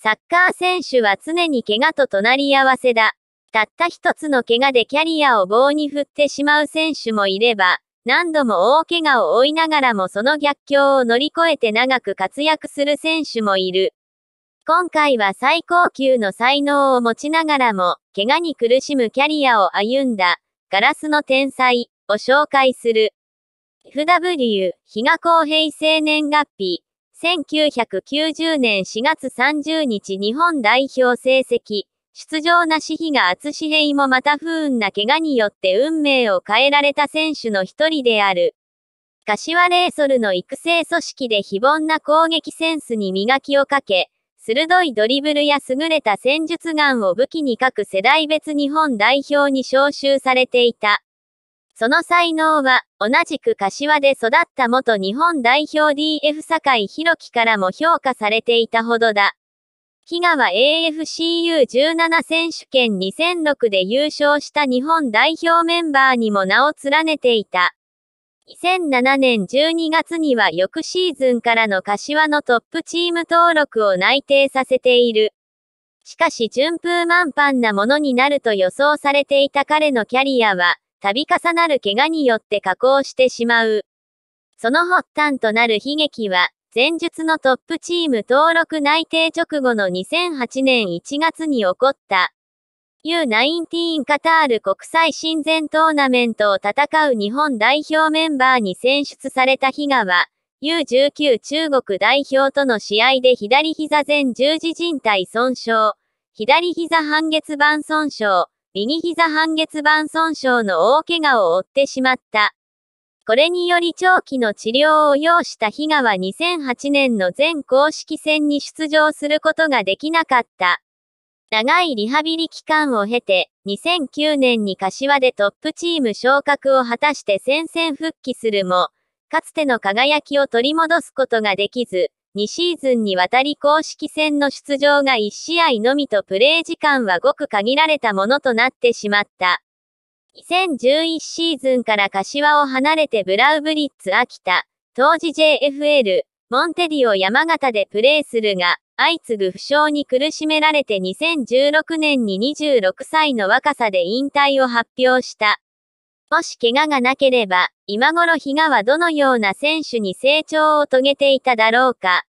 サッカー選手は常に怪我と隣り合わせだ。たった一つの怪我でキャリアを棒に振ってしまう選手もいれば、何度も大怪我を負いながらもその逆境を乗り越えて長く活躍する選手もいる。今回は最高級の才能を持ちながらも、怪我に苦しむキャリアを歩んだ、ガラスの天才を紹介する。FW、比嘉公平青年月日。1990年4月30日日本代表成績、出場なし日が厚志平もまた不運な怪我によって運命を変えられた選手の一人である。柏レイソルの育成組織で非凡な攻撃センスに磨きをかけ、鋭いドリブルや優れた戦術眼を武器に各世代別日本代表に招集されていた。その才能は、同じく柏で育った元日本代表 DF 坂井宏樹からも評価されていたほどだ。木川 AFCU17 選手権2006で優勝した日本代表メンバーにも名を連ねていた。2007年12月には翌シーズンからの柏のトップチーム登録を内定させている。しかし順風満帆なものになると予想されていた彼のキャリアは、度重なる怪我によって加工してしまう。その発端となる悲劇は、前述のトップチーム登録内定直後の2008年1月に起こった。U19 カタール国際親善トーナメントを戦う日本代表メンバーに選出された比嘉は、U19 中国代表との試合で左膝前十字靭帯損傷、左膝半月板損傷、右膝半月板損傷の大怪我を負ってしまった。これにより長期の治療を要した比嘉は2008年の全公式戦に出場することができなかった。長いリハビリ期間を経て、2009年に柏でトップチーム昇格を果たして戦線復帰するも、かつての輝きを取り戻すことができず、2シーズンにわたり公式戦の出場が1試合のみとプレー時間はごく限られたものとなってしまった。2011シーズンから柏を離れてブラウブリッツ秋田、当時 JFL、モンテディオ山形でプレーするが、相次ぐ負傷に苦しめられて2016年に26歳の若さで引退を発表した。もし怪我がなければ、今頃比嘉はどのような選手に成長を遂げていただろうか。